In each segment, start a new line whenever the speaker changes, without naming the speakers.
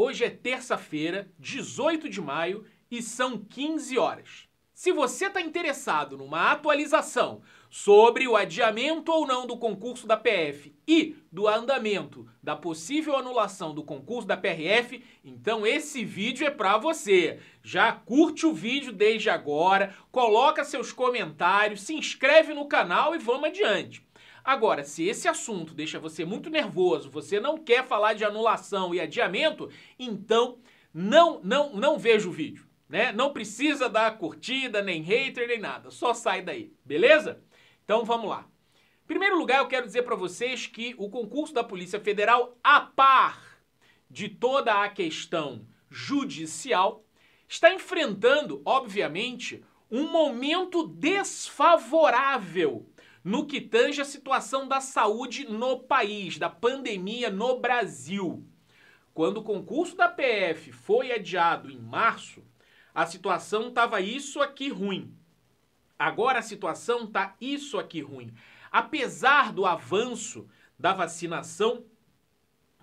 Hoje é terça-feira, 18 de maio, e são 15 horas. Se você está interessado numa atualização sobre o adiamento ou não do concurso da PF e do andamento da possível anulação do concurso da PRF, então esse vídeo é para você. Já curte o vídeo desde agora, coloca seus comentários, se inscreve no canal e vamos adiante. Agora, se esse assunto deixa você muito nervoso, você não quer falar de anulação e adiamento, então não, não, não veja o vídeo, né? Não precisa dar curtida, nem hater, nem nada. Só sai daí, beleza? Então vamos lá. Em primeiro lugar, eu quero dizer para vocês que o concurso da Polícia Federal, a par de toda a questão judicial, está enfrentando, obviamente, um momento desfavorável no que tange a situação da saúde no país, da pandemia no Brasil. Quando o concurso da PF foi adiado em março, a situação estava isso aqui ruim. Agora a situação está isso aqui ruim. Apesar do avanço da vacinação,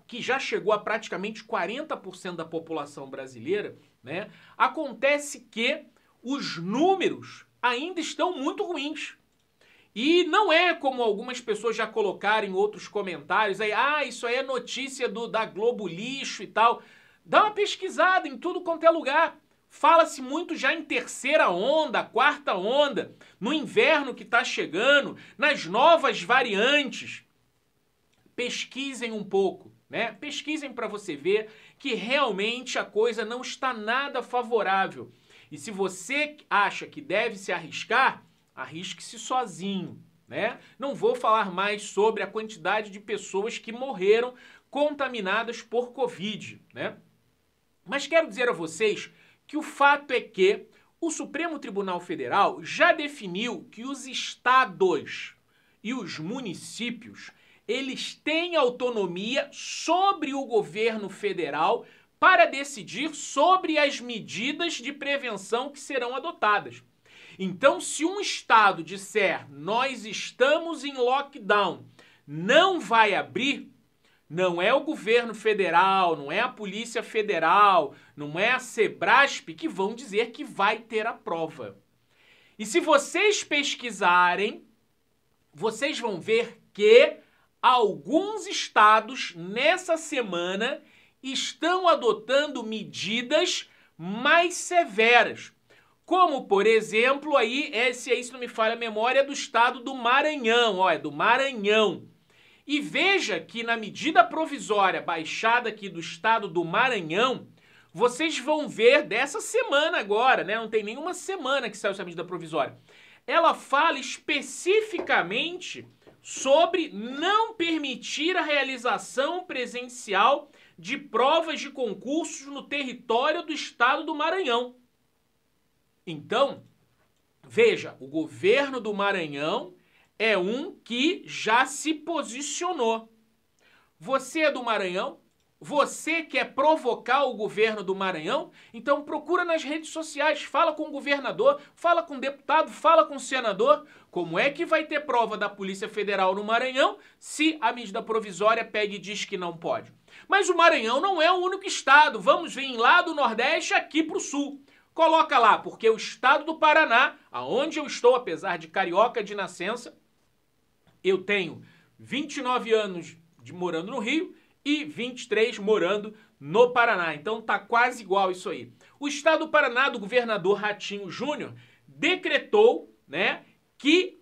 que já chegou a praticamente 40% da população brasileira, né? Acontece que os números ainda estão muito ruins. E não é como algumas pessoas já colocaram em outros comentários aí, ah, isso aí é notícia do da Globo lixo e tal. Dá uma pesquisada em tudo quanto é lugar. Fala-se muito já em terceira onda, quarta onda, no inverno que está chegando, nas novas variantes. Pesquisem um pouco, né? Pesquisem para você ver que realmente a coisa não está nada favorável. E se você acha que deve se arriscar, arrisque-se sozinho. Né? Não vou falar mais sobre a quantidade de pessoas que morreram contaminadas por Covid. Né? Mas quero dizer a vocês que o fato é que o Supremo Tribunal Federal já definiu que os estados e os municípios eles têm autonomia sobre o governo federal para decidir sobre as medidas de prevenção que serão adotadas. Então, se um estado disser nós estamos em lockdown, não vai abrir, não é o governo federal, não é a Polícia Federal, não é a Sebrasp que vão dizer que vai ter a prova. E se vocês pesquisarem, vocês vão ver que alguns estados nessa semana estão adotando medidas mais severas. Como, por exemplo, aí, esse aí, se não me falha a memória, é do estado do Maranhão, ó, é do Maranhão. E veja que na medida provisória baixada aqui do estado do Maranhão, vocês vão ver dessa semana agora, né? Não tem nenhuma semana que saiu essa medida provisória. Ela fala especificamente sobre não permitir a realização presencial de provas de concursos no território do estado do Maranhão. Então, veja, o governo do Maranhão é um que já se posicionou. Você é do Maranhão? Você quer provocar o governo do Maranhão? Então procura nas redes sociais, fala com o governador, fala com o deputado, fala com o senador. Como é que vai ter prova da Polícia Federal no Maranhão se a medida provisória pega e diz que não pode? Mas o Maranhão não é o único estado. Vamos vir lá do Nordeste aqui para o Sul. Coloca lá, porque o estado do Paraná, aonde eu estou, apesar de carioca de nascença, eu tenho 29 anos de morando no Rio e 23 morando no Paraná. Então tá quase igual isso aí. O estado do Paraná do governador Ratinho Júnior decretou, né, que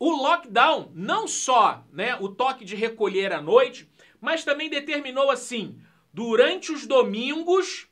o lockdown, não só, né, o toque de recolher à noite, mas também determinou assim, durante os domingos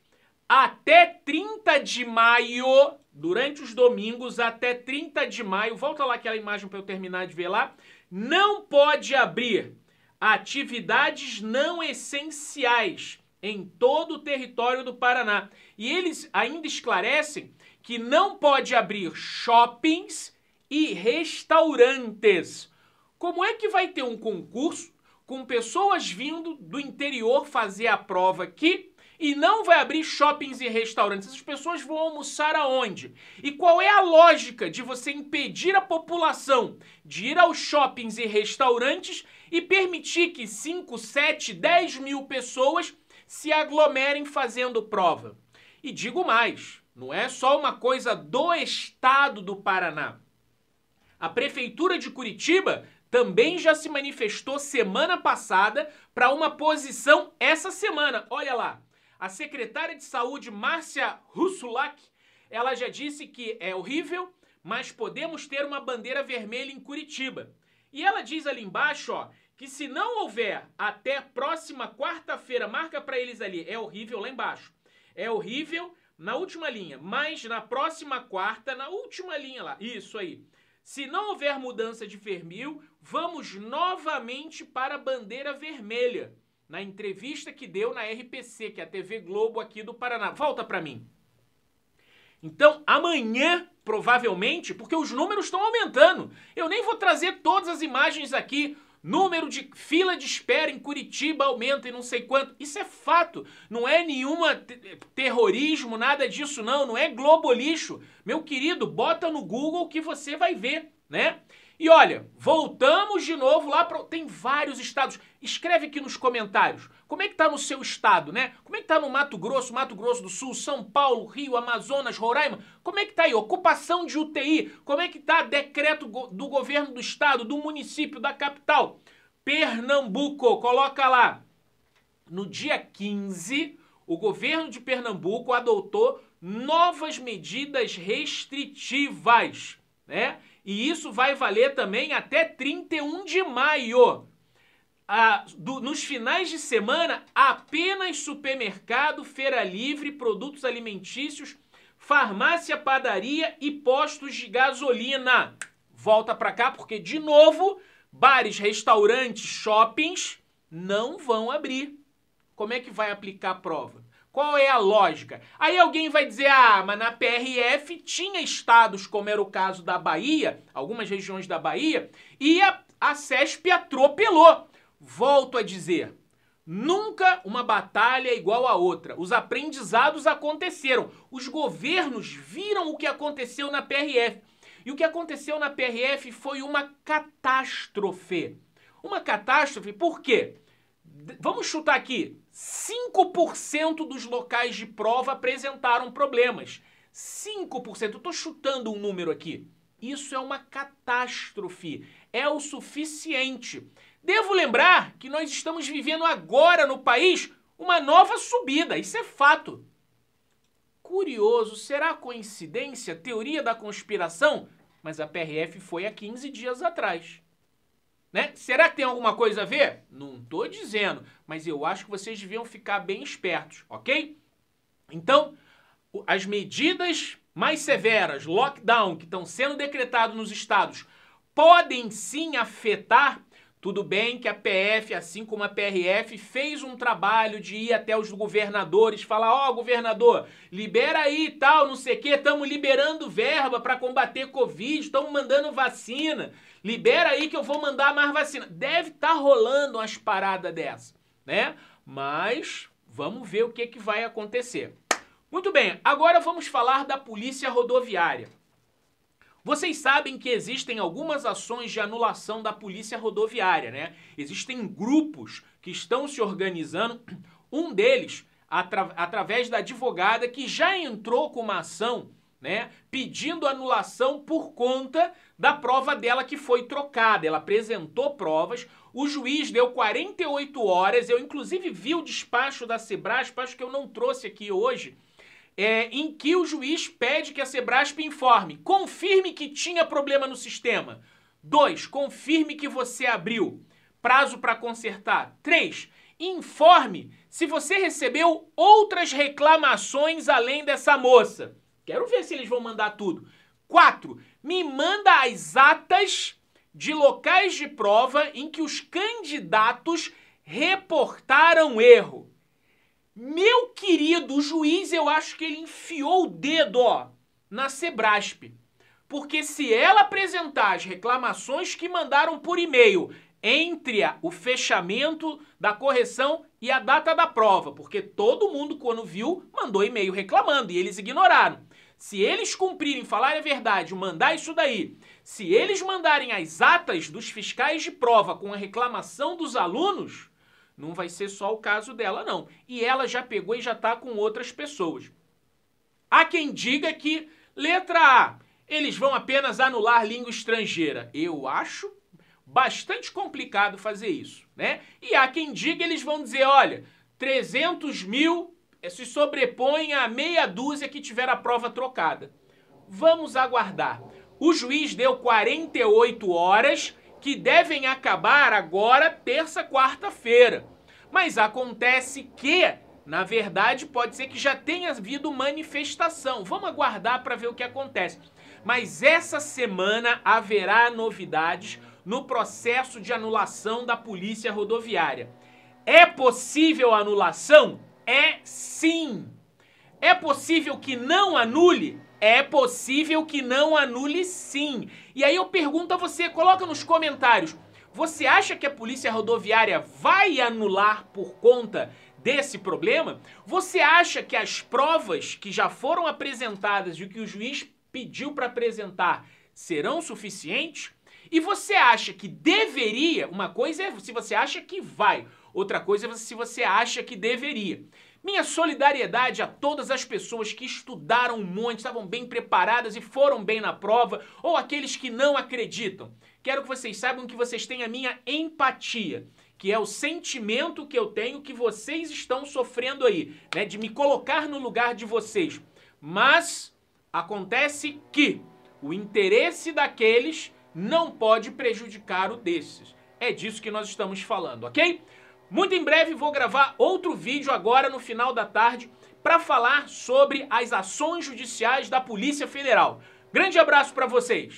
até 30 de maio, durante os domingos, até 30 de maio, volta lá aquela imagem para eu terminar de ver lá, não pode abrir atividades não essenciais em todo o território do Paraná. E eles ainda esclarecem que não pode abrir shoppings e restaurantes. Como é que vai ter um concurso com pessoas vindo do interior fazer a prova aqui? e não vai abrir shoppings e restaurantes. Essas pessoas vão almoçar aonde? E qual é a lógica de você impedir a população de ir aos shoppings e restaurantes e permitir que 5, 7, 10 mil pessoas se aglomerem fazendo prova? E digo mais, não é só uma coisa do estado do Paraná. A prefeitura de Curitiba também já se manifestou semana passada para uma posição essa semana. Olha lá. A secretária de saúde, Márcia Russulak, ela já disse que é horrível, mas podemos ter uma bandeira vermelha em Curitiba. E ela diz ali embaixo, ó, que se não houver até próxima quarta-feira, marca para eles ali, é horrível lá embaixo. É horrível na última linha, mas na próxima quarta, na última linha lá, isso aí. Se não houver mudança de vermil, vamos novamente para a bandeira vermelha na entrevista que deu na RPC, que é a TV Globo aqui do Paraná. Volta para mim. Então, amanhã, provavelmente, porque os números estão aumentando. Eu nem vou trazer todas as imagens aqui. Número de fila de espera em Curitiba aumenta e não sei quanto. Isso é fato. Não é nenhuma terrorismo, nada disso não. Não é globo lixo. Meu querido, bota no Google que você vai ver, né? E olha, voltamos de novo lá para. Tem vários estados. Escreve aqui nos comentários. Como é que tá no seu estado, né? Como é que tá no Mato Grosso, Mato Grosso do Sul, São Paulo, Rio, Amazonas, Roraima? Como é que tá aí? Ocupação de UTI? Como é que tá decreto do governo do estado, do município, da capital? Pernambuco, coloca lá. No dia 15, o governo de Pernambuco adotou novas medidas restritivas, né? E isso vai valer também até 31 de maio. Ah, do, nos finais de semana, apenas supermercado, feira livre, produtos alimentícios, farmácia, padaria e postos de gasolina. Volta para cá porque, de novo, bares, restaurantes, shoppings não vão abrir. Como é que vai aplicar a prova? Qual é a lógica? Aí alguém vai dizer, ah, mas na PRF tinha estados, como era o caso da Bahia, algumas regiões da Bahia, e a, a CESP atropelou. Volto a dizer, Nunca uma batalha é igual a outra. Os aprendizados aconteceram. Os governos viram o que aconteceu na PRF. E o que aconteceu na PRF foi uma catástrofe. Uma catástrofe por quê? vamos chutar aqui, 5% dos locais de prova apresentaram problemas. 5%, eu tô chutando um número aqui. Isso é uma catástrofe, é o suficiente. Devo lembrar que nós estamos vivendo agora no país uma nova subida, isso é fato. Curioso, será coincidência, teoria da conspiração? Mas a PRF foi há 15 dias atrás. Né? Será que tem alguma coisa a ver? Não tô dizendo, mas eu acho que vocês deviam ficar bem espertos, ok? Então, as medidas mais severas, lockdown, que estão sendo decretados nos estados, podem sim afetar. Tudo bem que a PF, assim como a PRF, fez um trabalho de ir até os governadores, falar: ó, oh, governador, libera aí tal, não sei o quê, estamos liberando verba para combater Covid, estamos mandando vacina, Libera aí que eu vou mandar mais vacina. Deve estar tá rolando umas paradas dessa, né? Mas vamos ver o que, que vai acontecer. Muito bem, agora vamos falar da polícia rodoviária. Vocês sabem que existem algumas ações de anulação da polícia rodoviária, né? Existem grupos que estão se organizando. Um deles, atra através da advogada que já entrou com uma ação né? Pedindo anulação por conta da prova dela que foi trocada. Ela apresentou provas, o juiz deu 48 horas. Eu, inclusive, vi o despacho da Sebrasp, acho que eu não trouxe aqui hoje, é, em que o juiz pede que a Sebrasp informe, confirme que tinha problema no sistema. 2. Confirme que você abriu. Prazo para consertar. 3. Informe se você recebeu outras reclamações além dessa moça. Quero ver se eles vão mandar tudo. Quatro, Me manda as atas de locais de prova em que os candidatos reportaram erro. Meu querido juiz, eu acho que ele enfiou o dedo, ó, na Sebrasp. Porque se ela apresentar as reclamações que mandaram por e-mail entre a, o fechamento da correção e a data da prova, porque todo mundo, quando viu, mandou e-mail reclamando e eles ignoraram. Se eles cumprirem falar a verdade, mandar isso daí, se eles mandarem as atas dos fiscais de prova com a reclamação dos alunos, não vai ser só o caso dela, não. E ela já pegou e já está com outras pessoas. Há quem diga que, letra A, eles vão apenas anular língua estrangeira. Eu acho bastante complicado fazer isso, né? E há quem diga, eles vão dizer, olha, 300 mil é, se sobrepõe à meia dúzia que tiver a prova trocada. Vamos aguardar. O juiz deu 48 horas que devem acabar agora, terça, quarta-feira. Mas acontece que, na verdade, pode ser que já tenha havido manifestação. Vamos aguardar para ver o que acontece. Mas essa semana haverá novidades no processo de anulação da Polícia Rodoviária. É possível anulação? É sim. É possível que não anule? É possível que não anule sim. E aí eu pergunto a você, coloca nos comentários, você acha que a polícia rodoviária vai anular por conta desse problema? Você acha que as provas que já foram apresentadas e o que o juiz pediu para apresentar serão suficientes? E você acha que deveria, uma coisa é se você acha que vai, outra coisa é se você acha que deveria. Minha solidariedade a todas as pessoas que estudaram um monte, estavam bem preparadas e foram bem na prova, ou aqueles que não acreditam. Quero que vocês saibam que vocês têm a minha empatia, que é o sentimento que eu tenho que vocês estão sofrendo aí, né, de me colocar no lugar de vocês. Mas acontece que o interesse daqueles não pode prejudicar o desses. É disso que nós estamos falando, ok? Muito em breve vou gravar outro vídeo agora no final da tarde para falar sobre as ações judiciais da Polícia Federal. Grande abraço para vocês!